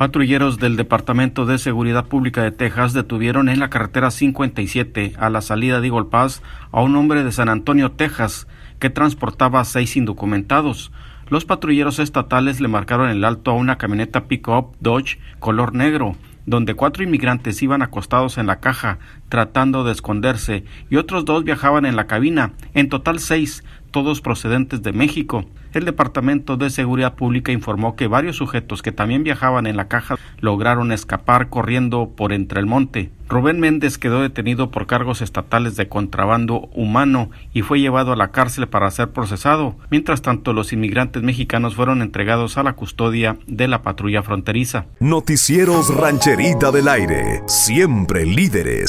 Patrulleros del Departamento de Seguridad Pública de Texas detuvieron en la carretera 57 a la salida de Eagle a un hombre de San Antonio, Texas, que transportaba a seis indocumentados. Los patrulleros estatales le marcaron el alto a una camioneta pick-up Dodge color negro, donde cuatro inmigrantes iban acostados en la caja tratando de esconderse y otros dos viajaban en la cabina, en total seis, todos procedentes de México. El Departamento de Seguridad Pública informó que varios sujetos que también viajaban en la caja lograron escapar corriendo por entre el monte. Rubén Méndez quedó detenido por cargos estatales de contrabando humano y fue llevado a la cárcel para ser procesado. Mientras tanto, los inmigrantes mexicanos fueron entregados a la custodia de la patrulla fronteriza. Noticieros Rancherita del Aire, siempre líderes.